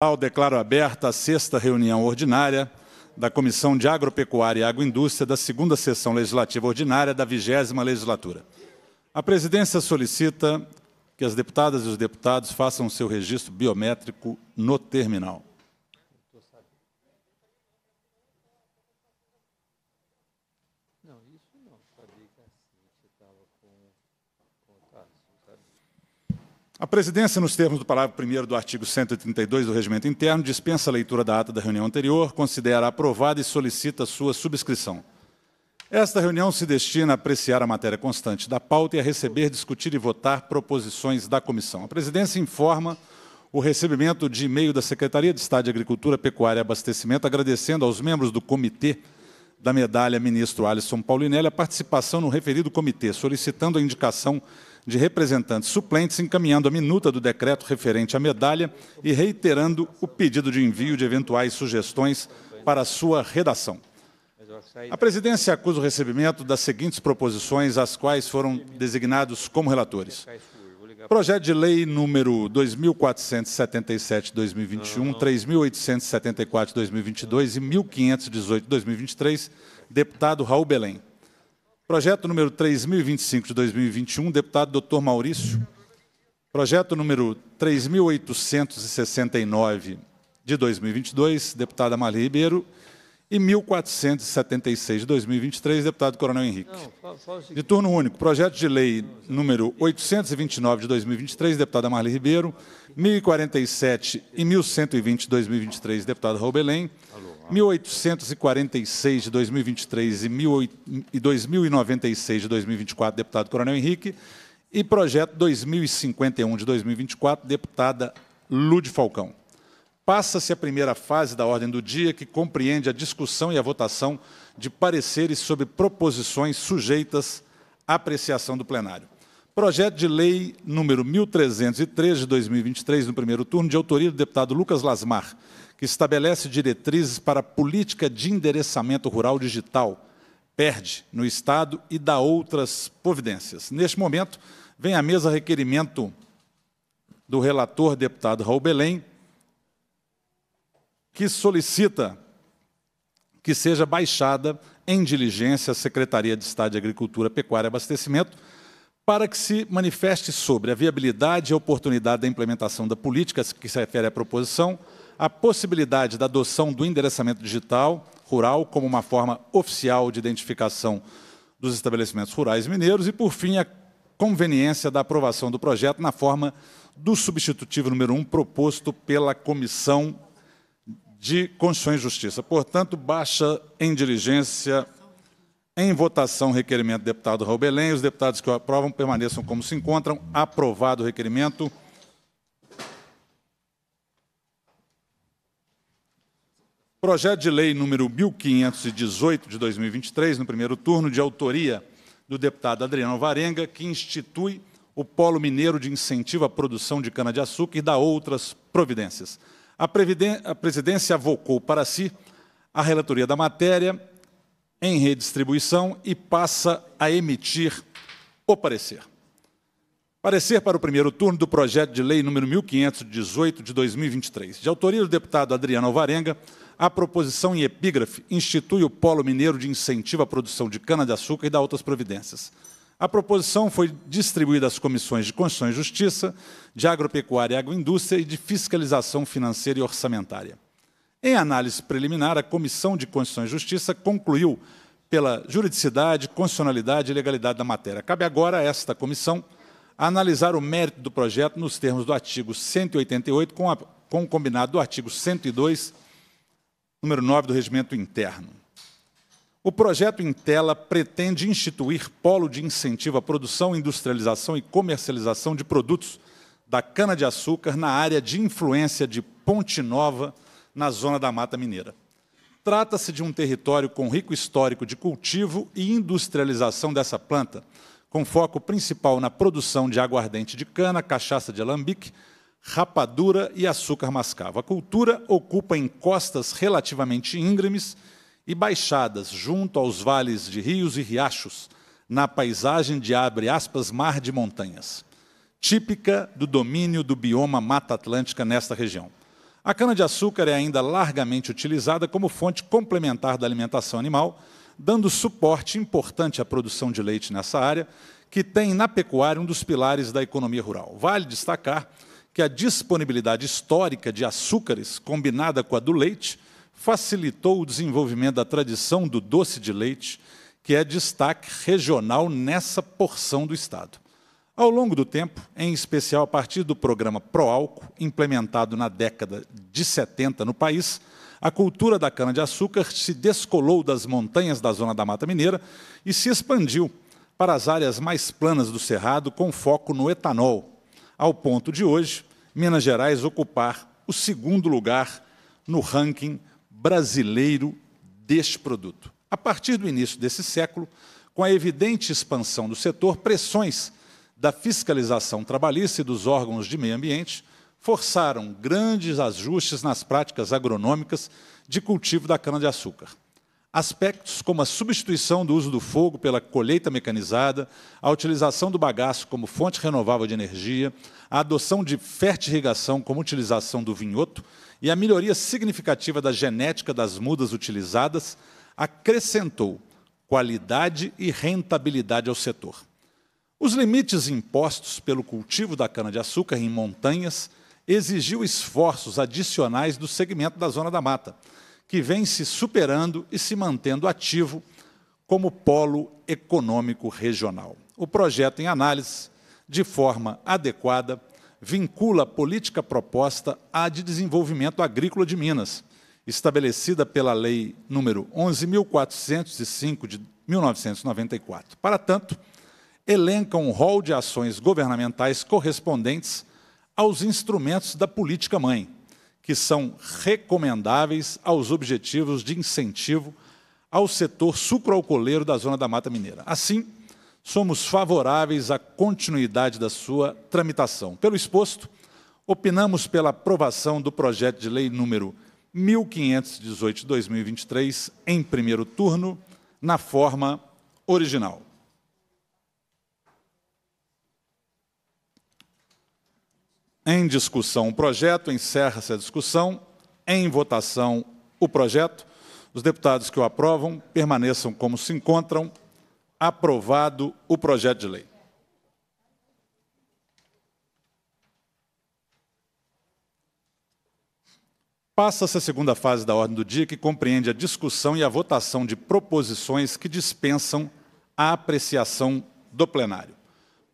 Ao declaro aberta a sexta reunião ordinária da Comissão de Agropecuária e Agroindústria da segunda sessão legislativa ordinária da vigésima legislatura. A presidência solicita que as deputadas e os deputados façam seu registro biométrico no terminal. A presidência, nos termos do parágrafo 1 do artigo 132 do Regimento Interno, dispensa a leitura da ata da reunião anterior, considera aprovada e solicita sua subscrição. Esta reunião se destina a apreciar a matéria constante da pauta e a receber, discutir e votar proposições da comissão. A presidência informa o recebimento de e-mail da Secretaria de Estado de Agricultura, Pecuária e Abastecimento, agradecendo aos membros do comitê da medalha ministro Alisson Paulinelli a participação no referido comitê, solicitando a indicação de representantes suplentes encaminhando a minuta do decreto referente à medalha e reiterando o pedido de envio de eventuais sugestões para sua redação. A presidência acusa o recebimento das seguintes proposições, as quais foram designados como relatores. Projeto de Lei número 2477-2021, 3874-2022 e 1518-2023, deputado Raul Belém. Projeto número 3025 de 2021, deputado Dr. Maurício. Projeto número 3869 de 2022, deputada Marli Ribeiro. E 1476 de 2023, deputado Coronel Henrique. De turno único, projeto de lei número 829 de 2023, deputada Marli Ribeiro. 1047 e 1120 de 2023, deputado Raul Belém. 1846 de 2023 e, 2096 de 2024, deputado Coronel Henrique, e projeto 2051 de 2024, deputada Lude Falcão. Passa-se a primeira fase da ordem do dia, que compreende a discussão e a votação de pareceres sobre proposições sujeitas à apreciação do plenário. Projeto de lei número 1303 de 2023, no primeiro turno, de autoria do deputado Lucas Lasmar que estabelece diretrizes para a política de endereçamento rural digital, perde no Estado e dá outras providências. Neste momento, vem à mesa requerimento do relator deputado Raul Belém, que solicita que seja baixada em diligência a Secretaria de Estado de Agricultura, Pecuária e Abastecimento, para que se manifeste sobre a viabilidade e oportunidade da implementação da política que se refere à proposição, a possibilidade da adoção do endereçamento digital rural como uma forma oficial de identificação dos estabelecimentos rurais mineiros e, por fim, a conveniência da aprovação do projeto na forma do substitutivo número 1 um proposto pela Comissão de Constituição e Justiça. Portanto, baixa em diligência em votação, requerimento do deputado Raul Belém. Os deputados que o aprovam permaneçam como se encontram. Aprovado o requerimento. Projeto de Lei número 1518 de 2023, no primeiro turno, de autoria do deputado Adriano Varenga, que institui o Polo Mineiro de Incentivo à Produção de Cana-de-Açúcar e dá outras providências. A, a presidência avocou para si a relatoria da matéria em redistribuição e passa a emitir o parecer. Parecer para o primeiro turno do projeto de lei número 1518 de 2023, de autoria do deputado Adriano Alvarenga, a proposição em epígrafe institui o Polo Mineiro de Incentivo à Produção de Cana-de-Açúcar e dá outras providências. A proposição foi distribuída às comissões de Constituição e Justiça, de Agropecuária e Agroindústria e de Fiscalização Financeira e Orçamentária. Em análise preliminar, a Comissão de Constituição e Justiça concluiu pela juridicidade, constitucionalidade e legalidade da matéria. Cabe agora a esta comissão analisar o mérito do projeto nos termos do artigo 188, com, a, com o combinado do artigo 102 número 9 do Regimento Interno. O projeto Intela pretende instituir polo de incentivo à produção, industrialização e comercialização de produtos da cana-de-açúcar na área de influência de Ponte Nova, na zona da Mata Mineira. Trata-se de um território com rico histórico de cultivo e industrialização dessa planta, com foco principal na produção de aguardente de cana, cachaça de alambique, rapadura e açúcar mascavo. A cultura ocupa encostas relativamente íngremes e baixadas junto aos vales de rios e riachos, na paisagem de abre aspas mar de montanhas, típica do domínio do bioma Mata Atlântica nesta região. A cana-de-açúcar é ainda largamente utilizada como fonte complementar da alimentação animal, dando suporte importante à produção de leite nessa área, que tem na pecuária um dos pilares da economia rural. Vale destacar que a disponibilidade histórica de açúcares, combinada com a do leite, facilitou o desenvolvimento da tradição do doce de leite, que é destaque regional nessa porção do Estado. Ao longo do tempo, em especial a partir do programa Proálcool, implementado na década de 70 no país, a cultura da cana-de-açúcar se descolou das montanhas da zona da Mata Mineira e se expandiu para as áreas mais planas do Cerrado, com foco no etanol, ao ponto de hoje Minas Gerais ocupar o segundo lugar no ranking brasileiro deste produto. A partir do início desse século, com a evidente expansão do setor, pressões da fiscalização trabalhista e dos órgãos de meio ambiente forçaram grandes ajustes nas práticas agronômicas de cultivo da cana-de-açúcar. Aspectos como a substituição do uso do fogo pela colheita mecanizada, a utilização do bagaço como fonte renovável de energia, a adoção de fertirrigação como utilização do vinhoto e a melhoria significativa da genética das mudas utilizadas, acrescentou qualidade e rentabilidade ao setor. Os limites impostos pelo cultivo da cana-de-açúcar em montanhas exigiu esforços adicionais do segmento da zona da mata, que vem se superando e se mantendo ativo como polo econômico regional. O projeto em análise, de forma adequada, vincula a política proposta à de desenvolvimento agrícola de Minas, estabelecida pela Lei número 11.405 de 1994. Para tanto, elenca um rol de ações governamentais correspondentes aos instrumentos da política mãe, que são recomendáveis aos objetivos de incentivo ao setor sucroalcooleiro da zona da Mata Mineira. Assim, somos favoráveis à continuidade da sua tramitação. Pelo exposto, opinamos pela aprovação do projeto de lei número 1518 2023 em primeiro turno, na forma original. em discussão o projeto, encerra-se a discussão, em votação o projeto. Os deputados que o aprovam permaneçam como se encontram. Aprovado o projeto de lei. Passa-se a segunda fase da ordem do dia, que compreende a discussão e a votação de proposições que dispensam a apreciação do plenário.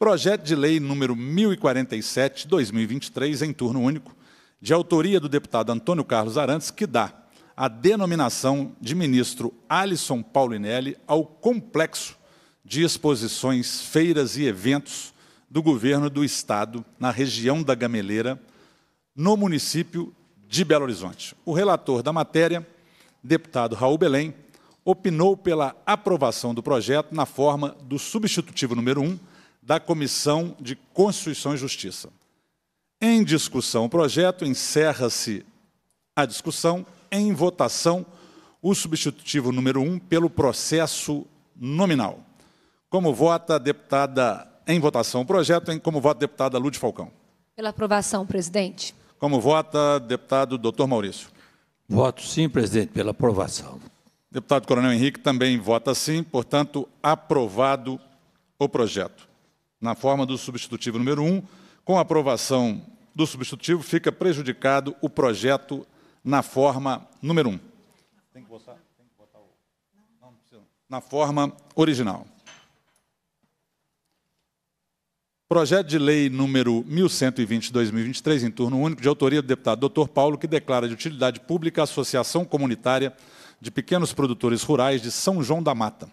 Projeto de Lei número 1047/2023 em turno único, de autoria do deputado Antônio Carlos Arantes, que dá a denominação de ministro Alisson Paulinelli ao complexo de exposições, feiras e eventos do governo do estado na região da Gameleira, no município de Belo Horizonte. O relator da matéria, deputado Raul Belém, opinou pela aprovação do projeto na forma do substitutivo número 1, da Comissão de Constituição e Justiça. Em discussão o projeto, encerra-se a discussão. Em votação, o substitutivo número 1 um pelo processo nominal. Como vota a deputada em votação o projeto, em como vota a deputada Lúcia Falcão? Pela aprovação, presidente. Como vota deputado doutor Maurício? Voto sim, presidente, pela aprovação. Deputado Coronel Henrique também vota sim, portanto, aprovado o projeto na forma do substitutivo número 1, com a aprovação do substitutivo, fica prejudicado o projeto na forma número 1. Tem que botar, tem que botar o... Não, não precisa. Na forma original. Projeto de lei número 1120-2023, em turno único, de autoria do deputado doutor Paulo, que declara de utilidade pública a Associação Comunitária de Pequenos Produtores Rurais de São João da Mata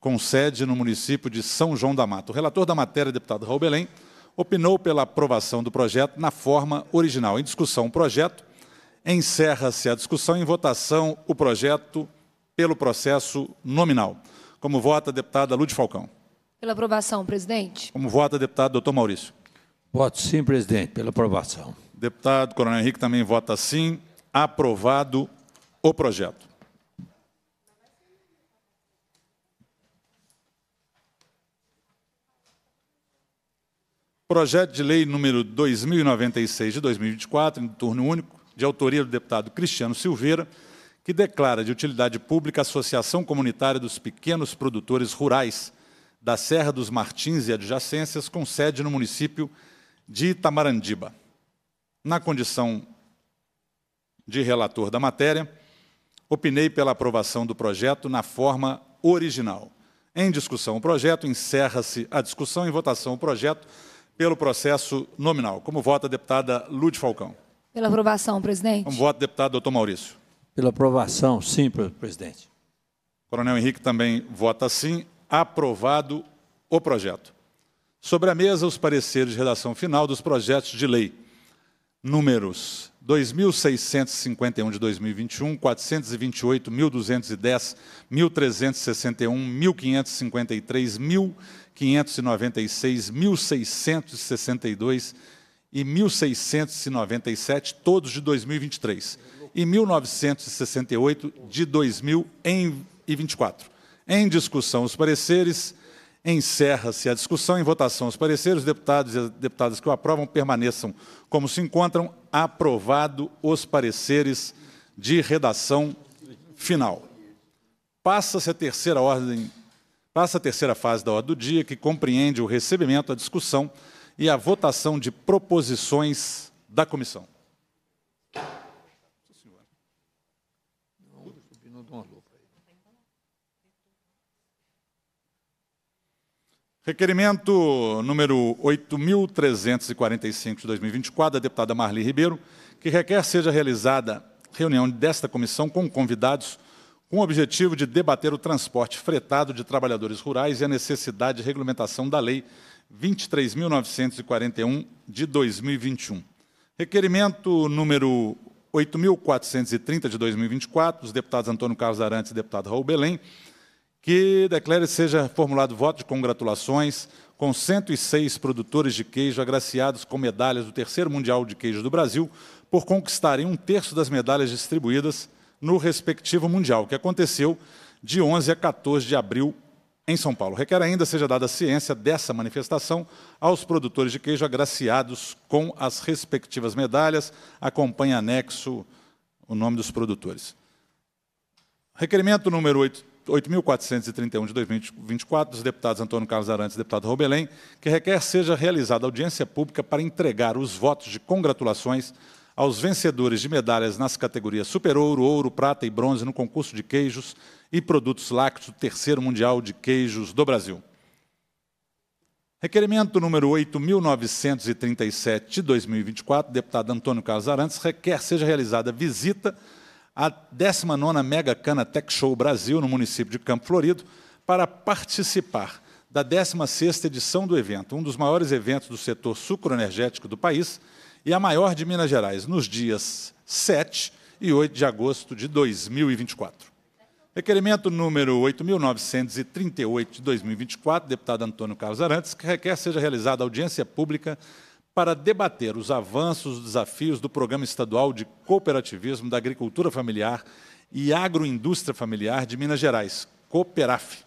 com sede no município de São João da Mata. O relator da matéria, deputado Raul Belém, opinou pela aprovação do projeto na forma original. Em discussão, o projeto. Encerra-se a discussão. Em votação, o projeto pelo processo nominal. Como vota a deputada Lúcia Falcão? Pela aprovação, presidente. Como vota deputado doutor Maurício? Voto sim, presidente, pela aprovação. Deputado Coronel Henrique também vota sim. Aprovado o projeto. Projeto de lei número 2096 de 2024, em turno único, de autoria do deputado Cristiano Silveira, que declara de utilidade pública a Associação Comunitária dos Pequenos Produtores Rurais da Serra dos Martins e adjacências, com sede no município de Itamarandiba. Na condição de relator da matéria, opinei pela aprovação do projeto na forma original. Em discussão o projeto, encerra-se a discussão e votação o projeto pelo processo nominal. Como vota a deputada Lúdia Falcão? Pela aprovação, presidente. Como vota o deputado doutor Maurício? Pela aprovação, sim, presidente. Coronel Henrique também vota sim. Aprovado o projeto. Sobre a mesa, os pareceres de redação final dos projetos de lei. Números 2.651 de 2021, 428, 1.210, 1.361, 1.553, 596, 1662 e 1697, todos de 2023, e 1968 de 2024. Em discussão os pareceres, encerra-se a discussão, em votação os pareceres, os deputados e as deputadas que o aprovam permaneçam como se encontram, aprovado os pareceres de redação final. Passa-se a terceira ordem Passa a terceira fase da ordem do dia, que compreende o recebimento, a discussão e a votação de proposições da comissão. Requerimento número 8.345 de 2024, da deputada Marli Ribeiro, que requer seja realizada reunião desta comissão com convidados com o objetivo de debater o transporte fretado de trabalhadores rurais e a necessidade de regulamentação da Lei 23.941 de 2021. Requerimento número 8.430 de 2024, dos deputados Antônio Carlos Arantes e deputado Raul Belém, que declare seja formulado voto de congratulações com 106 produtores de queijo agraciados com medalhas do Terceiro Mundial de Queijo do Brasil por conquistarem um terço das medalhas distribuídas no respectivo mundial, que aconteceu de 11 a 14 de abril em São Paulo. Requer ainda seja dada ciência dessa manifestação aos produtores de queijo agraciados com as respectivas medalhas. Acompanha anexo o nome dos produtores. Requerimento número 8.431 de 2024, dos deputados Antônio Carlos Arantes e deputado Robelém, que requer seja realizada audiência pública para entregar os votos de congratulações aos vencedores de medalhas nas categorias Super Ouro, Ouro, Prata e Bronze no concurso de queijos e produtos lácteos, terceiro mundial de queijos do Brasil. Requerimento número 8.937 de 2024, deputado Antônio Carlos Arantes, requer seja realizada visita à 19ª Mega Cana Tech Show Brasil, no município de Campo Florido, para participar da 16ª edição do evento, um dos maiores eventos do setor sucroenergético do país, e a maior de Minas Gerais, nos dias 7 e 8 de agosto de 2024. Requerimento número 8.938 de 2024, deputado Antônio Carlos Arantes, que requer seja realizada audiência pública para debater os avanços, os desafios do Programa Estadual de Cooperativismo da Agricultura Familiar e Agroindústria Familiar de Minas Gerais, COPERAF,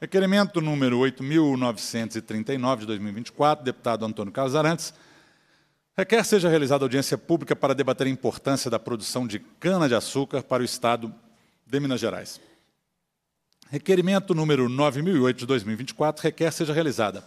Requerimento número 8.939 de 2024, deputado Antônio Carlos Arantes, requer seja realizada audiência pública para debater a importância da produção de cana-de-açúcar para o Estado de Minas Gerais. Requerimento número 9008 de 2024 requer seja realizada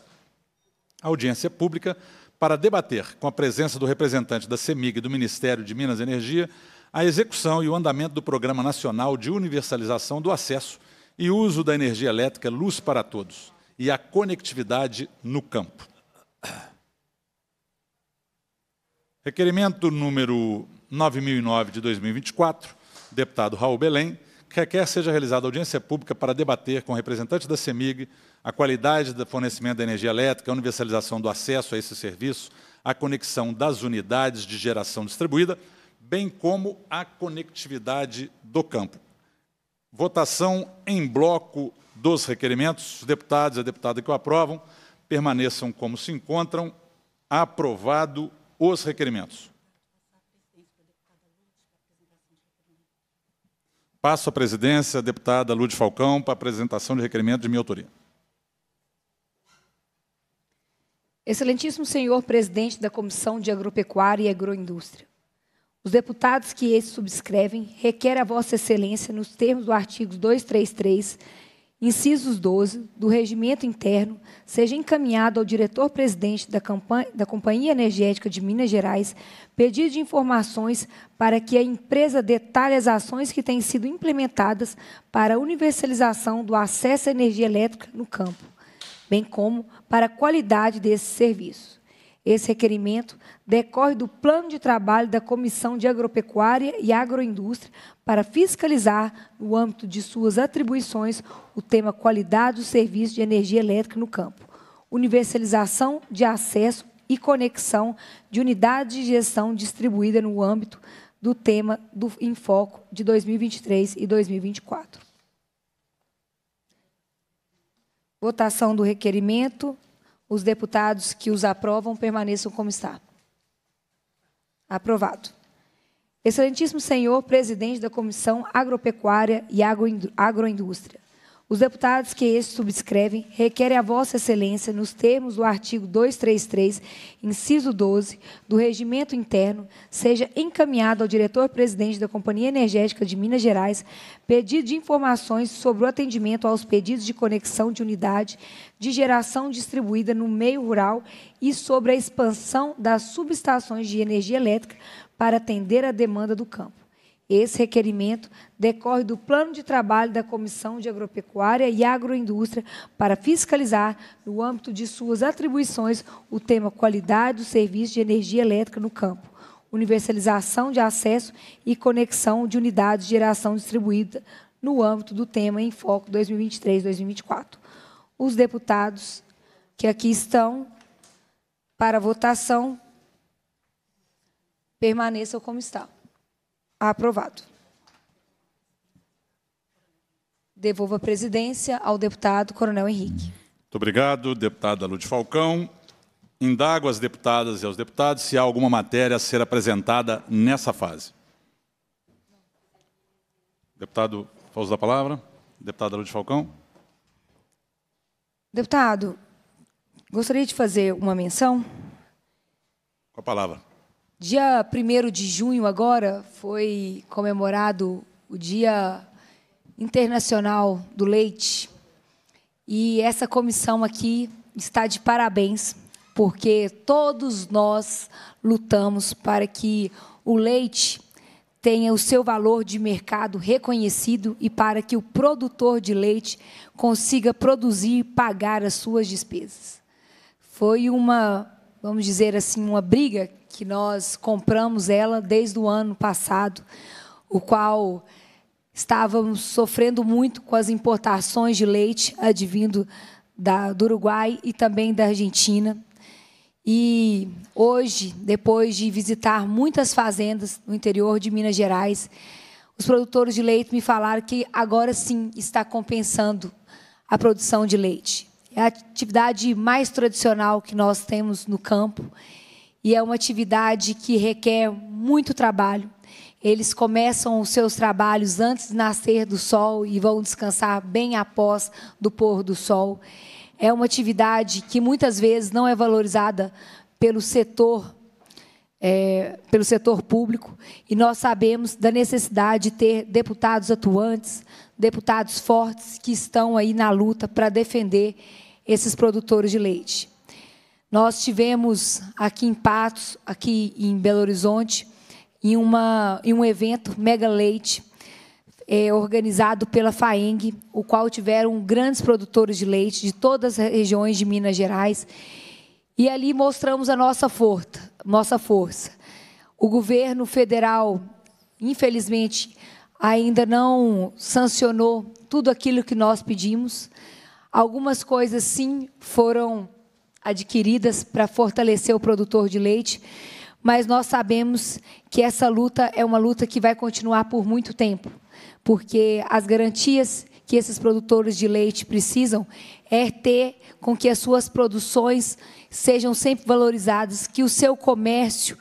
audiência pública para debater, com a presença do representante da CEMIG e do Ministério de Minas e Energia, a execução e o andamento do Programa Nacional de Universalização do Acesso e uso da energia elétrica luz para todos e a conectividade no campo. Requerimento número 9009 de 2024, deputado Raul Belém, que requer seja realizada audiência pública para debater com representante da CEMIG a qualidade do fornecimento da energia elétrica, a universalização do acesso a esse serviço, a conexão das unidades de geração distribuída, bem como a conectividade do campo. Votação em bloco dos requerimentos. Os deputados e a deputada que o aprovam permaneçam como se encontram. Aprovado os requerimentos. Passo a presidência à deputada Lúcia Falcão para a apresentação de requerimento de minha autoria. Excelentíssimo senhor presidente da Comissão de Agropecuária e Agroindústria. Os deputados que esse subscrevem requer a Vossa Excelência, nos termos do artigo 233, incisos 12, do Regimento Interno, seja encaminhado ao diretor-presidente da, da, Companhia Energética de Minas Gerais pedido de informações para que a empresa detalhe as ações que têm sido implementadas para a universalização do acesso à energia elétrica no campo, bem como para a qualidade desse serviço. Esse requerimento decorre do plano de trabalho da Comissão de Agropecuária e Agroindústria para fiscalizar, no âmbito de suas atribuições, o tema qualidade do serviço de energia elétrica no campo, universalização de acesso e conexão de unidades de gestão distribuída no âmbito do tema do em foco de 2023 e 2024. Votação do requerimento. Os deputados que os aprovam permaneçam como está. Aprovado. Excelentíssimo senhor presidente da Comissão Agropecuária e Agroindústria, os deputados que este subscrevem requerem a Vossa Excelência, nos termos do artigo 233, inciso 12, do Regimento Interno, seja encaminhado ao diretor-presidente da Companhia Energética de Minas Gerais pedido de informações sobre o atendimento aos pedidos de conexão de unidade de geração distribuída no meio rural e sobre a expansão das subestações de energia elétrica para atender a demanda do campo. Esse requerimento decorre do plano de trabalho da Comissão de Agropecuária e Agroindústria para fiscalizar, no âmbito de suas atribuições, o tema qualidade do serviço de energia elétrica no campo, universalização de acesso e conexão de unidades de geração distribuída no âmbito do tema em foco 2023-2024. Os deputados que aqui estão para votação permaneçam como estão. Aprovado. Devolvo a presidência ao deputado Coronel Henrique. Muito obrigado, deputada Lúcia Falcão. Indago às deputadas e aos deputados se há alguma matéria a ser apresentada nessa fase. Deputado, faz da palavra. Deputada Lúcia Falcão. Deputado, gostaria de fazer uma menção. Com a palavra. Dia 1 de junho, agora, foi comemorado o Dia Internacional do Leite. E essa comissão aqui está de parabéns, porque todos nós lutamos para que o leite tenha o seu valor de mercado reconhecido e para que o produtor de leite consiga produzir e pagar as suas despesas. Foi uma, vamos dizer assim, uma briga que nós compramos ela desde o ano passado, o qual estávamos sofrendo muito com as importações de leite advindo da, do Uruguai e também da Argentina. E hoje, depois de visitar muitas fazendas no interior de Minas Gerais, os produtores de leite me falaram que agora sim está compensando a produção de leite. É a atividade mais tradicional que nós temos no campo e é uma atividade que requer muito trabalho. Eles começam os seus trabalhos antes de nascer do sol e vão descansar bem após do pôr do sol. É uma atividade que muitas vezes não é valorizada pelo setor é, pelo setor público e nós sabemos da necessidade de ter deputados atuantes, deputados fortes que estão aí na luta para defender esses produtores de leite. Nós tivemos aqui em Patos, aqui em Belo Horizonte, em, uma, em um evento Mega Leite, é, organizado pela FAENG, o qual tiveram grandes produtores de leite de todas as regiões de Minas Gerais. E ali mostramos a nossa força. Nossa força. O governo federal, infelizmente, ainda não sancionou tudo aquilo que nós pedimos. Algumas coisas, sim, foram adquiridas para fortalecer o produtor de leite, mas nós sabemos que essa luta é uma luta que vai continuar por muito tempo, porque as garantias que esses produtores de leite precisam é ter com que as suas produções sejam sempre valorizadas, que o seu comércio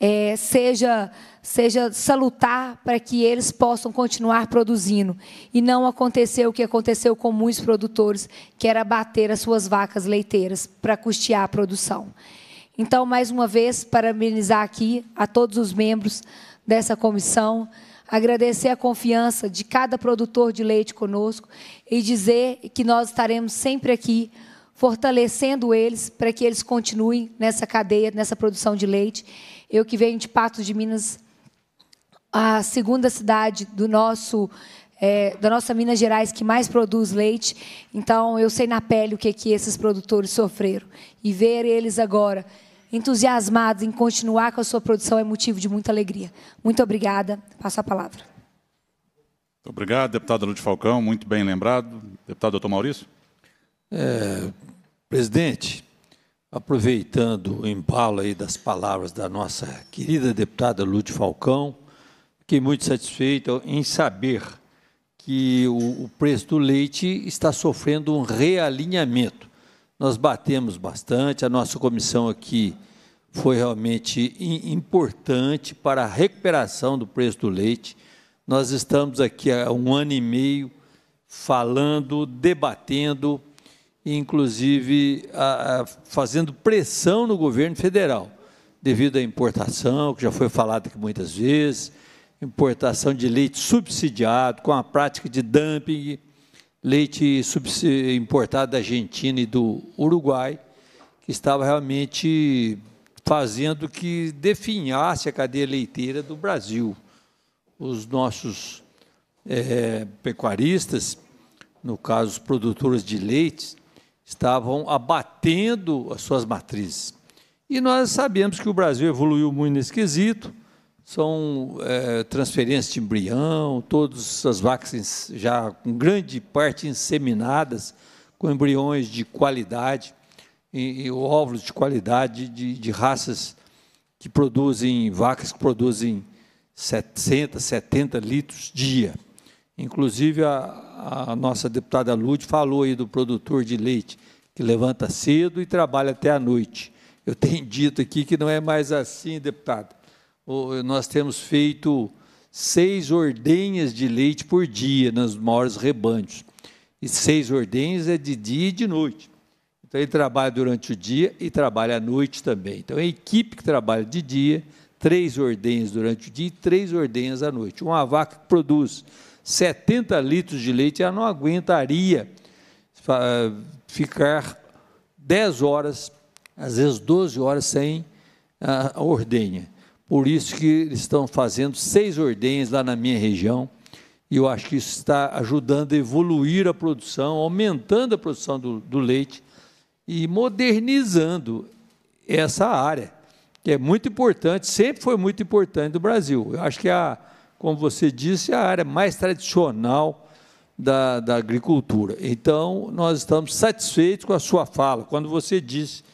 é, seja, seja salutar para que eles possam continuar produzindo. E não aconteceu o que aconteceu com muitos produtores, que era bater as suas vacas leiteiras para custear a produção. Então, mais uma vez, parabenizar aqui a todos os membros dessa comissão, agradecer a confiança de cada produtor de leite conosco e dizer que nós estaremos sempre aqui fortalecendo eles para que eles continuem nessa cadeia, nessa produção de leite eu que venho de Patos de Minas, a segunda cidade do nosso é, da nossa Minas Gerais que mais produz leite. Então, eu sei na pele o que, que esses produtores sofreram. E ver eles agora entusiasmados em continuar com a sua produção é motivo de muita alegria. Muito obrigada. Passo a palavra. Muito obrigado, deputada Lúcia Falcão. Muito bem lembrado. Deputado doutor Maurício. É, presidente, aproveitando o embalo aí das palavras da nossa querida deputada Lúcia Falcão, fiquei muito satisfeito em saber que o, o preço do leite está sofrendo um realinhamento. Nós batemos bastante, a nossa comissão aqui foi realmente importante para a recuperação do preço do leite. Nós estamos aqui há um ano e meio falando, debatendo, inclusive a, a, fazendo pressão no governo federal, devido à importação, que já foi falado aqui muitas vezes, importação de leite subsidiado, com a prática de dumping, leite importado da Argentina e do Uruguai, que estava realmente fazendo que definhasse a cadeia leiteira do Brasil. Os nossos é, pecuaristas, no caso, os produtores de leite, estavam abatendo as suas matrizes. E nós sabemos que o Brasil evoluiu muito nesse quesito, são é, transferências de embrião, todas as vacas já, com grande parte, inseminadas, com embriões de qualidade, e, e óvulos de qualidade de, de raças que produzem, vacas que produzem 70, 70 litros dia. Inclusive, a, a nossa deputada Lud falou aí do produtor de leite, que levanta cedo e trabalha até a noite. Eu tenho dito aqui que não é mais assim, deputada. Nós temos feito seis ordenhas de leite por dia nos maiores rebanhos. E seis ordenhas é de dia e de noite. Então, ele trabalha durante o dia e trabalha à noite também. Então, é a equipe que trabalha de dia, três ordenhas durante o dia e três ordenhas à noite. Uma vaca que produz 70 litros de leite, ela não aguentaria eh, ficar 10 horas, às vezes 12 horas, sem ah, a ordenha. Por isso que eles estão fazendo seis ordenhas lá na minha região, e eu acho que isso está ajudando a evoluir a produção, aumentando a produção do, do leite e modernizando essa área, que é muito importante, sempre foi muito importante do Brasil. Eu acho que a, como você disse, é a área mais tradicional da, da agricultura. Então, nós estamos satisfeitos com a sua fala, quando você disse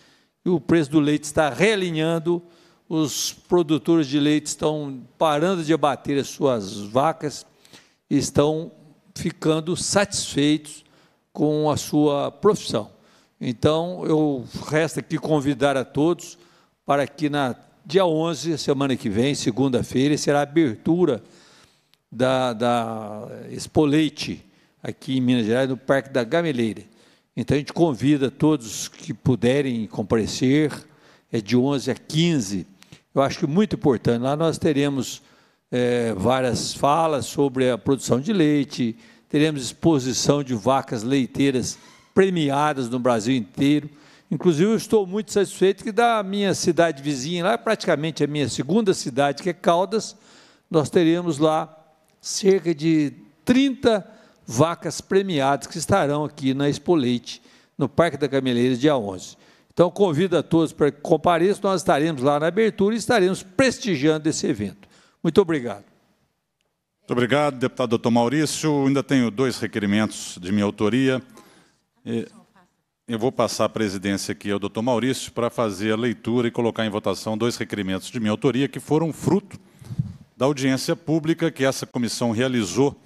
que o preço do leite está realinhando, os produtores de leite estão parando de abater as suas vacas, estão ficando satisfeitos com a sua profissão. Então, eu resta aqui convidar a todos para que na Dia 11, semana que vem, segunda-feira, será a abertura da, da Expoleite, aqui em Minas Gerais, no Parque da Gameleira. Então, a gente convida todos que puderem comparecer, é de 11 a 15. Eu acho que muito importante. Lá nós teremos é, várias falas sobre a produção de leite, teremos exposição de vacas leiteiras premiadas no Brasil inteiro. Inclusive, eu estou muito satisfeito que da minha cidade vizinha, lá praticamente a minha segunda cidade, que é Caldas, nós teremos lá cerca de 30 vacas premiadas que estarão aqui na Expoleite, no Parque da Cameleira, dia 11. Então, convido a todos para que compareçam, nós estaremos lá na abertura e estaremos prestigiando esse evento. Muito obrigado. Muito obrigado, deputado doutor Maurício. Ainda tenho dois requerimentos de minha autoria. E... Eu vou passar a presidência aqui ao doutor Maurício para fazer a leitura e colocar em votação dois requerimentos de minha autoria que foram fruto da audiência pública que essa comissão realizou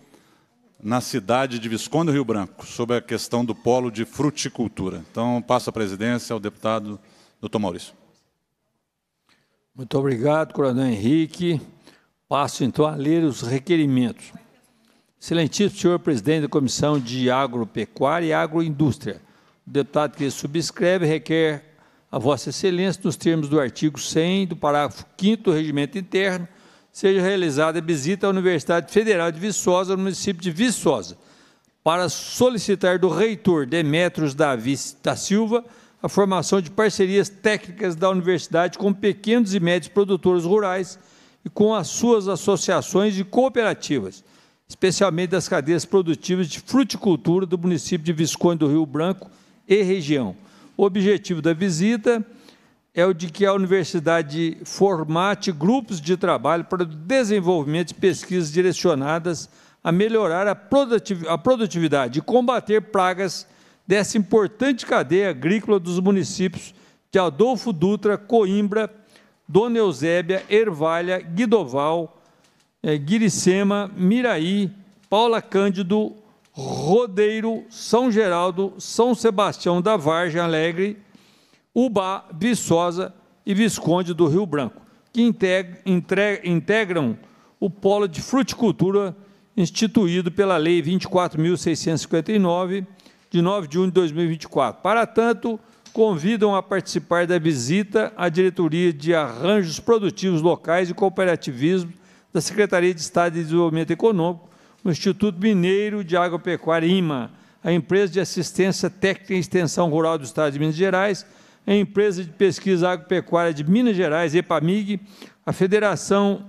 na cidade de Visconde do Rio Branco, sobre a questão do polo de fruticultura. Então, passo a presidência ao deputado doutor Maurício. Muito obrigado, coronel Henrique. Passo, então, a ler os requerimentos. Excelentíssimo senhor presidente da Comissão de Agropecuária e Agroindústria, o deputado que subscreve requer a Vossa Excelência, nos termos do artigo 100 do parágrafo 5 do Regimento Interno, seja realizada visita à Universidade Federal de Viçosa, no município de Viçosa, para solicitar do reitor Demetrios Davi da Silva a formação de parcerias técnicas da universidade com pequenos e médios produtores rurais e com as suas associações e cooperativas, especialmente das cadeias produtivas de fruticultura do município de Visconde do Rio Branco e região. O objetivo da visita é o de que a universidade formate grupos de trabalho para o desenvolvimento de pesquisas direcionadas a melhorar a produtividade e combater pragas dessa importante cadeia agrícola dos municípios de Adolfo Dutra, Coimbra, Dona Eusébia, Ervalha, Guidoval, eh, Guiricema, Miraí, Paula Cândido, Rodeiro, São Geraldo, São Sebastião da Vargem Alegre, Ubá, Viçosa e Visconde do Rio Branco, que integram o polo de fruticultura instituído pela Lei 24.659, de 9 de junho de 2024. Para tanto, convidam a participar da visita à Diretoria de Arranjos Produtivos Locais e Cooperativismo da Secretaria de Estado de Desenvolvimento Econômico, no Instituto Mineiro de Agropecuária IMA, a empresa de assistência técnica e extensão rural do Estado de Minas Gerais, a empresa de pesquisa agropecuária de Minas Gerais, EPAMIG, a Federação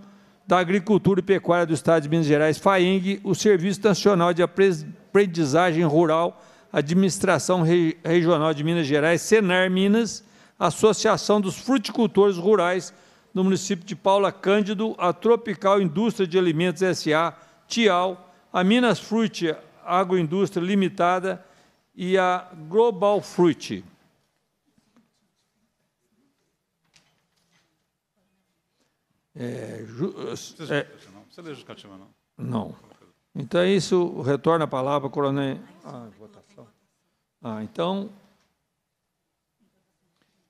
da Agricultura e Pecuária do Estado de Minas Gerais, FAENG, o Serviço Nacional de Aprendizagem Rural, Administração Regional de Minas Gerais, Senar Minas, Associação dos Fruticultores Rurais do município de Paula Cândido, a Tropical Indústria de Alimentos SA, Tial, a Minas Fruit Agroindústria Limitada e a Global Fruit. É, ju, é, justificativa, não. Não. Então, é isso retorna a palavra, coronel. Ah, votação. Ah, então.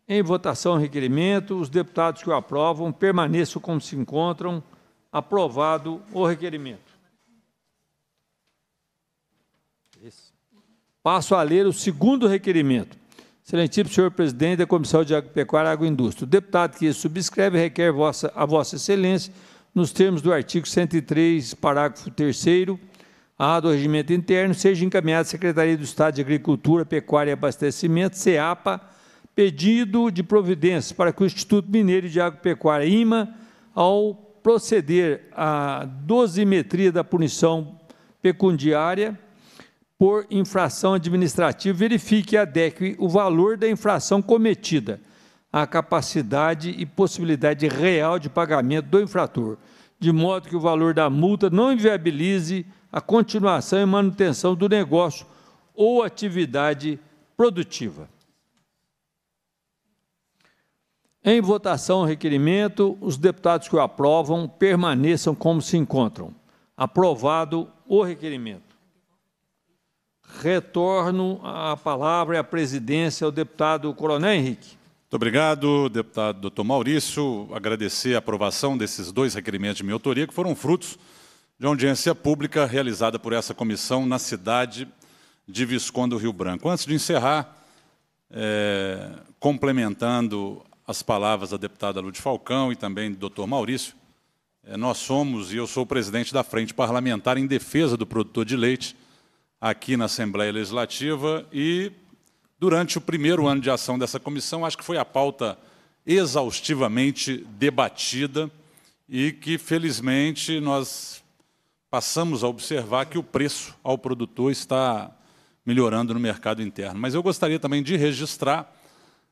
Em votação, requerimento. Os deputados que o aprovam permaneçam como se encontram. Aprovado o requerimento. Passo a ler o segundo requerimento. Excelentíssimo senhor presidente da Comissão de Agropecuária e Agroindústria, o deputado que subscreve requer vossa, a vossa excelência, nos termos do artigo 103, parágrafo 3 a do Regimento Interno, seja encaminhado à Secretaria do Estado de Agricultura, Pecuária e Abastecimento, CEAPA, pedido de providências para que o Instituto Mineiro de Agropecuária, IMA, ao proceder à dosimetria da punição pecundiária, por infração administrativa, verifique e adeque o valor da infração cometida à capacidade e possibilidade real de pagamento do infrator, de modo que o valor da multa não inviabilize a continuação e manutenção do negócio ou atividade produtiva. Em votação o requerimento, os deputados que o aprovam permaneçam como se encontram. Aprovado o requerimento. Retorno à palavra e à presidência ao deputado Coronel Henrique. Muito obrigado, deputado doutor Maurício. Agradecer a aprovação desses dois requerimentos de minha autoria, que foram frutos de audiência pública realizada por essa comissão na cidade de Visconde do Rio Branco. Antes de encerrar, é, complementando as palavras da deputada Lúcia Falcão e também do doutor Maurício, é, nós somos, e eu sou o presidente da Frente Parlamentar em Defesa do Produtor de Leite, aqui na Assembleia Legislativa e, durante o primeiro ano de ação dessa comissão, acho que foi a pauta exaustivamente debatida e que, felizmente, nós passamos a observar que o preço ao produtor está melhorando no mercado interno. Mas eu gostaria também de registrar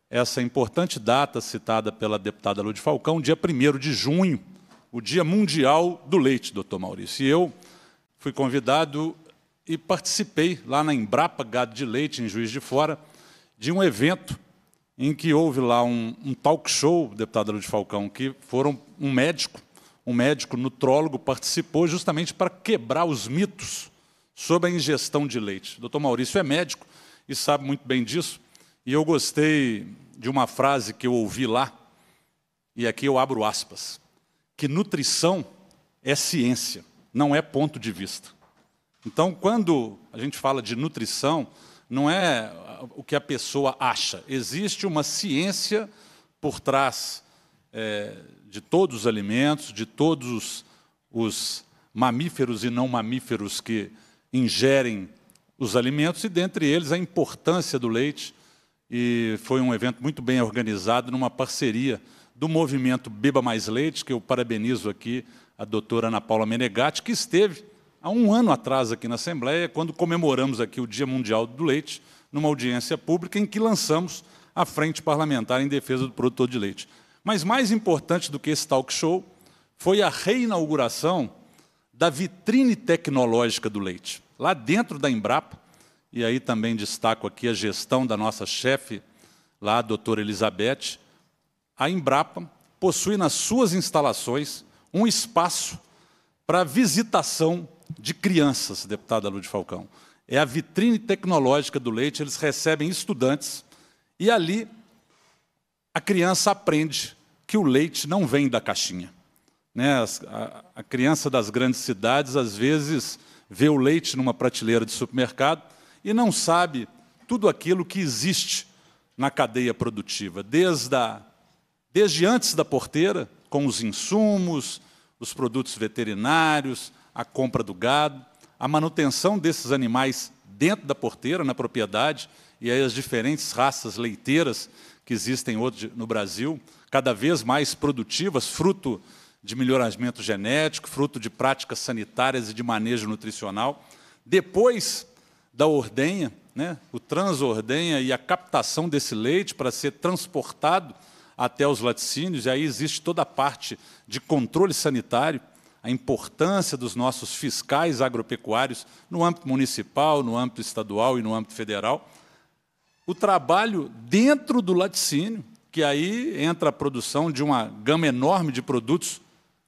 essa importante data citada pela deputada Lud Falcão, dia 1 de junho, o Dia Mundial do Leite, doutor Maurício. E eu fui convidado e participei lá na Embrapa Gado de Leite, em Juiz de Fora, de um evento em que houve lá um, um talk show, deputada Luiz Falcão, que foram um médico, um médico nutrólogo participou justamente para quebrar os mitos sobre a ingestão de leite. O doutor Maurício é médico e sabe muito bem disso, e eu gostei de uma frase que eu ouvi lá, e aqui eu abro aspas, que nutrição é ciência, não é ponto de vista. Então, quando a gente fala de nutrição, não é o que a pessoa acha. Existe uma ciência por trás é, de todos os alimentos, de todos os mamíferos e não mamíferos que ingerem os alimentos, e dentre eles a importância do leite. E foi um evento muito bem organizado, numa parceria do movimento Beba Mais Leite, que eu parabenizo aqui a doutora Ana Paula Menegatti, que esteve há um ano atrás aqui na Assembleia, quando comemoramos aqui o Dia Mundial do Leite, numa audiência pública em que lançamos a Frente Parlamentar em Defesa do Produtor de Leite. Mas mais importante do que esse talk show foi a reinauguração da vitrine tecnológica do leite. Lá dentro da Embrapa, e aí também destaco aqui a gestão da nossa chefe, lá a doutora Elizabeth, a Embrapa possui nas suas instalações um espaço para visitação de crianças, deputada Lúcia Falcão. É a vitrine tecnológica do leite, eles recebem estudantes e ali a criança aprende que o leite não vem da caixinha. Né? A, a criança das grandes cidades, às vezes, vê o leite numa prateleira de supermercado e não sabe tudo aquilo que existe na cadeia produtiva, desde, a, desde antes da porteira, com os insumos, os produtos veterinários, a compra do gado, a manutenção desses animais dentro da porteira, na propriedade, e aí as diferentes raças leiteiras que existem hoje no Brasil, cada vez mais produtivas, fruto de melhoramento genético, fruto de práticas sanitárias e de manejo nutricional. Depois da ordenha, né, o transordenha e a captação desse leite para ser transportado até os laticínios, e aí existe toda a parte de controle sanitário a importância dos nossos fiscais agropecuários no âmbito municipal, no âmbito estadual e no âmbito federal. O trabalho dentro do laticínio, que aí entra a produção de uma gama enorme de produtos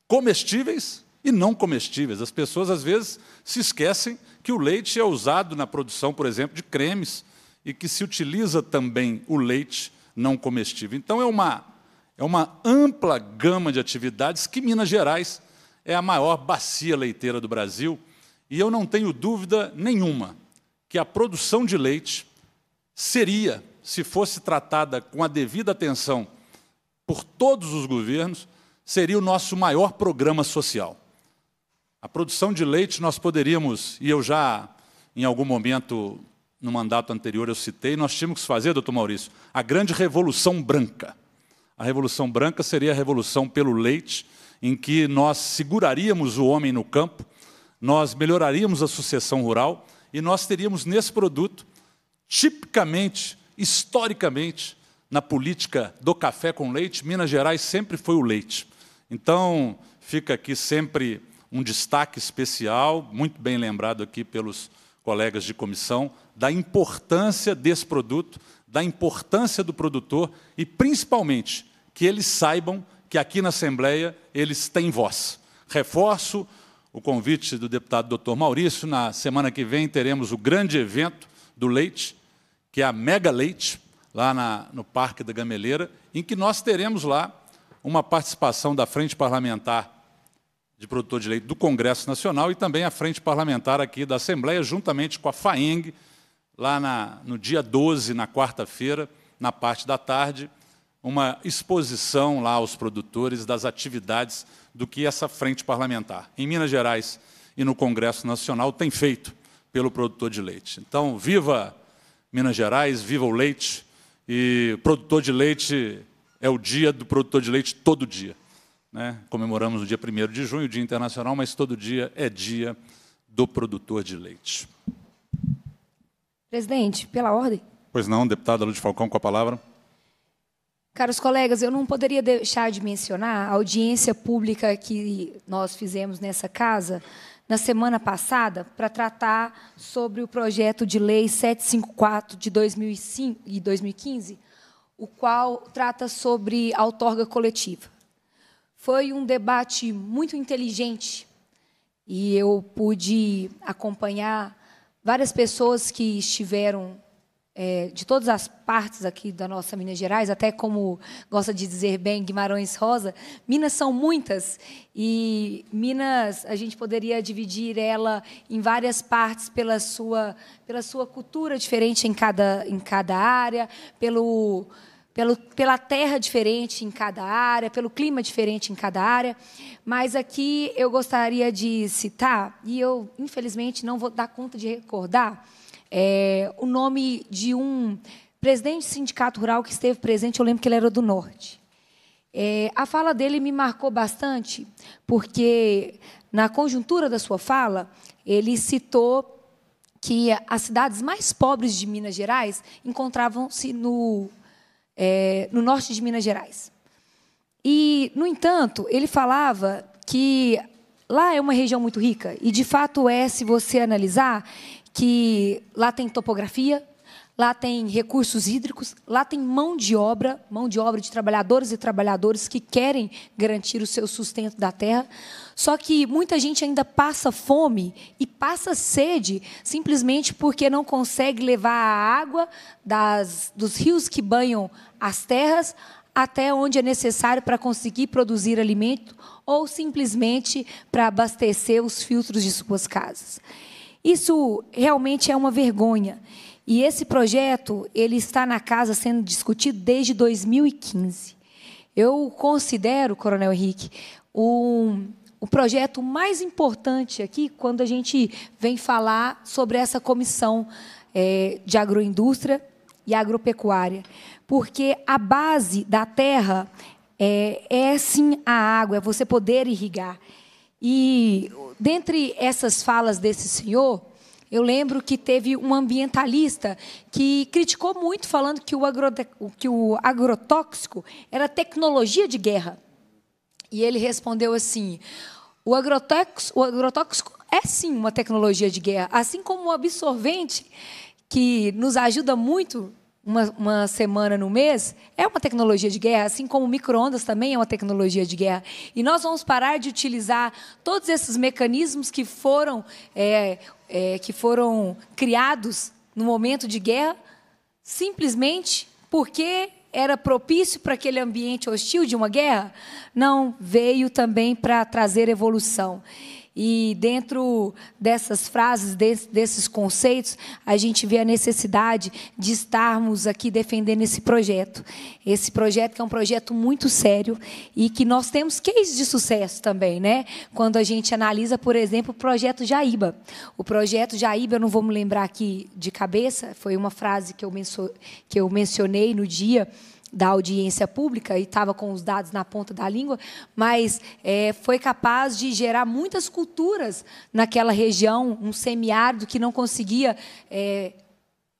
comestíveis e não comestíveis. As pessoas, às vezes, se esquecem que o leite é usado na produção, por exemplo, de cremes e que se utiliza também o leite não comestível. Então, é uma, é uma ampla gama de atividades que Minas Gerais é a maior bacia leiteira do Brasil e eu não tenho dúvida nenhuma que a produção de leite seria, se fosse tratada com a devida atenção por todos os governos, seria o nosso maior programa social. A produção de leite nós poderíamos, e eu já em algum momento no mandato anterior eu citei, nós tínhamos que fazer, doutor Maurício, a grande revolução branca. A revolução branca seria a revolução pelo leite em que nós seguraríamos o homem no campo, nós melhoraríamos a sucessão rural e nós teríamos nesse produto, tipicamente, historicamente, na política do café com leite, Minas Gerais sempre foi o leite. Então, fica aqui sempre um destaque especial, muito bem lembrado aqui pelos colegas de comissão, da importância desse produto, da importância do produtor e, principalmente, que eles saibam que aqui na Assembleia eles têm voz. Reforço o convite do deputado doutor Maurício, na semana que vem teremos o grande evento do leite, que é a Mega Leite, lá na, no Parque da Gameleira, em que nós teremos lá uma participação da Frente Parlamentar de Produtor de Leite do Congresso Nacional e também a Frente Parlamentar aqui da Assembleia, juntamente com a FAENG, lá na, no dia 12, na quarta-feira, na parte da tarde, uma exposição lá aos produtores das atividades do que essa frente parlamentar, em Minas Gerais e no Congresso Nacional, tem feito pelo produtor de leite. Então, viva Minas Gerais, viva o leite, e produtor de leite é o dia do produtor de leite todo dia. Né? Comemoramos o dia 1 de junho, o Dia Internacional, mas todo dia é dia do produtor de leite. Presidente, pela ordem. Pois não, deputada Lúcia Falcão, com a palavra. Caros colegas, eu não poderia deixar de mencionar a audiência pública que nós fizemos nessa casa na semana passada para tratar sobre o projeto de lei 754 de 2005 e 2015, o qual trata sobre a outorga coletiva. Foi um debate muito inteligente e eu pude acompanhar várias pessoas que estiveram é, de todas as partes aqui da nossa Minas Gerais, até como gosta de dizer bem Guimarães Rosa, Minas são muitas e Minas a gente poderia dividir ela em várias partes pela sua pela sua cultura diferente em cada em cada área, pelo pelo, pela terra diferente em cada área, pelo clima diferente em cada área. Mas aqui eu gostaria de citar, e eu infelizmente não vou dar conta de recordar, é, o nome de um presidente do sindicato rural que esteve presente, eu lembro que ele era do Norte. É, a fala dele me marcou bastante, porque na conjuntura da sua fala, ele citou que as cidades mais pobres de Minas Gerais encontravam-se no, é, no norte de Minas Gerais. E, no entanto, ele falava que lá é uma região muito rica, e de fato é, se você analisar, que lá tem topografia, lá tem recursos hídricos, lá tem mão de obra, mão de obra de trabalhadores e trabalhadoras que querem garantir o seu sustento da terra. Só que muita gente ainda passa fome e passa sede simplesmente porque não consegue levar a água das, dos rios que banham as terras até onde é necessário para conseguir produzir alimento ou simplesmente para abastecer os filtros de suas casas. Isso realmente é uma vergonha. E esse projeto, ele está na casa sendo discutido desde 2015. Eu considero, Coronel Henrique, o projeto mais importante aqui quando a gente vem falar sobre essa comissão é, de agroindústria e agropecuária, porque a base da terra é, é sim a água, é você poder irrigar. E dentre essas falas desse senhor, eu lembro que teve um ambientalista que criticou muito, falando que o, que o agrotóxico era tecnologia de guerra. E ele respondeu assim: o agrotóxico, o agrotóxico é sim uma tecnologia de guerra, assim como o absorvente, que nos ajuda muito uma, uma semana no mês, é uma tecnologia de guerra, assim como o micro-ondas também é uma tecnologia de guerra. E nós vamos parar de utilizar todos esses mecanismos que foram, é, é, que foram criados no momento de guerra, simplesmente porque era propício para aquele ambiente hostil de uma guerra? Não, veio também para trazer evolução. E dentro dessas frases, desses conceitos, a gente vê a necessidade de estarmos aqui defendendo esse projeto. Esse projeto que é um projeto muito sério e que nós temos cases de sucesso também, né? Quando a gente analisa, por exemplo, o projeto Jaíba. O projeto Jaíba, eu não vou me lembrar aqui de cabeça, foi uma frase que eu, que eu mencionei no dia da audiência pública e estava com os dados na ponta da língua, mas é, foi capaz de gerar muitas culturas naquela região, um semiárido que não conseguia é,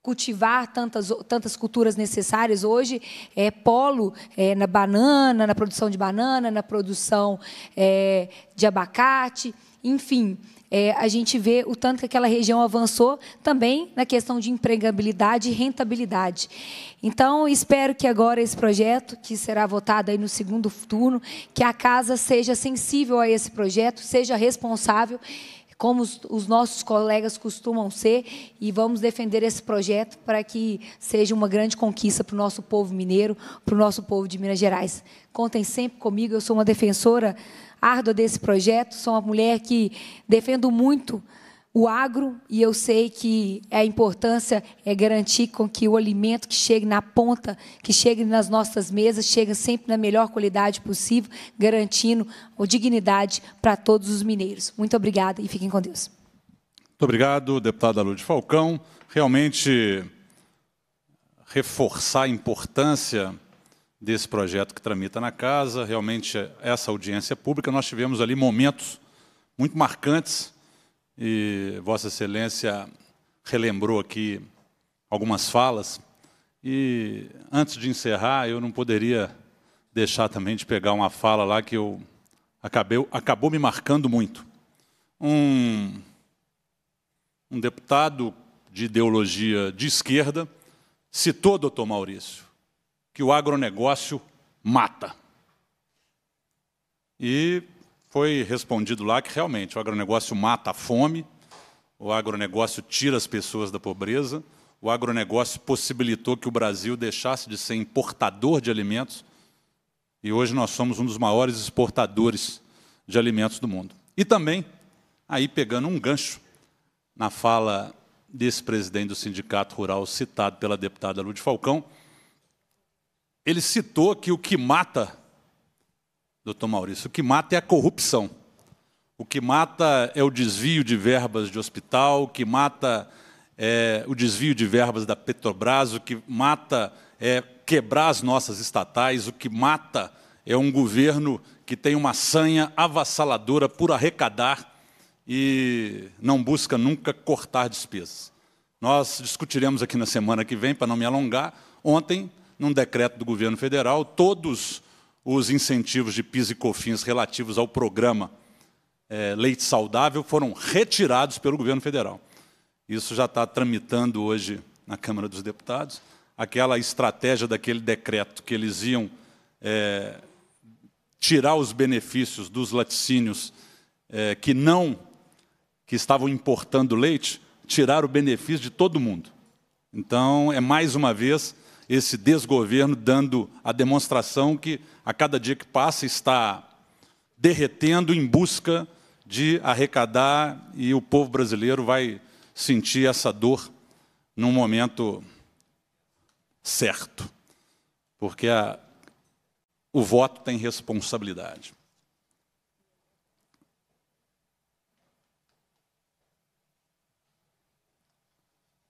cultivar tantas, tantas culturas necessárias. Hoje é polo é, na banana, na produção de banana, na produção é, de abacate, enfim. É, a gente vê o tanto que aquela região avançou também na questão de empregabilidade e rentabilidade. Então, espero que agora esse projeto, que será votado aí no segundo turno, que a casa seja sensível a esse projeto, seja responsável como os, os nossos colegas costumam ser, e vamos defender esse projeto para que seja uma grande conquista para o nosso povo mineiro, para o nosso povo de Minas Gerais. Contem sempre comigo, eu sou uma defensora árdua desse projeto, sou uma mulher que defendo muito o agro, e eu sei que a importância é garantir com que o alimento que chegue na ponta, que chegue nas nossas mesas, chegue sempre na melhor qualidade possível, garantindo a dignidade para todos os mineiros. Muito obrigada e fiquem com Deus. Muito obrigado, deputada Lúcia Falcão. Realmente reforçar a importância desse projeto que tramita na casa, realmente essa audiência pública, nós tivemos ali momentos muito marcantes e Vossa Excelência relembrou aqui algumas falas. E antes de encerrar, eu não poderia deixar também de pegar uma fala lá que eu acabei, acabou me marcando muito. Um, um deputado de ideologia de esquerda citou, doutor Maurício, que o agronegócio mata. E foi respondido lá que realmente o agronegócio mata a fome, o agronegócio tira as pessoas da pobreza, o agronegócio possibilitou que o Brasil deixasse de ser importador de alimentos e hoje nós somos um dos maiores exportadores de alimentos do mundo. E também, aí pegando um gancho na fala desse presidente do Sindicato Rural, citado pela deputada Lúcia Falcão, ele citou que o que mata doutor Maurício. O que mata é a corrupção. O que mata é o desvio de verbas de hospital, o que mata é o desvio de verbas da Petrobras, o que mata é quebrar as nossas estatais, o que mata é um governo que tem uma sanha avassaladora por arrecadar e não busca nunca cortar despesas. Nós discutiremos aqui na semana que vem, para não me alongar, ontem, num decreto do governo federal, todos os incentivos de PIS e COFINS relativos ao programa é, Leite Saudável foram retirados pelo governo federal. Isso já está tramitando hoje na Câmara dos Deputados. Aquela estratégia daquele decreto que eles iam é, tirar os benefícios dos laticínios é, que não, que estavam importando leite, tirar o benefício de todo mundo. Então, é mais uma vez esse desgoverno dando a demonstração que a cada dia que passa está derretendo em busca de arrecadar e o povo brasileiro vai sentir essa dor num momento certo, porque a, o voto tem responsabilidade.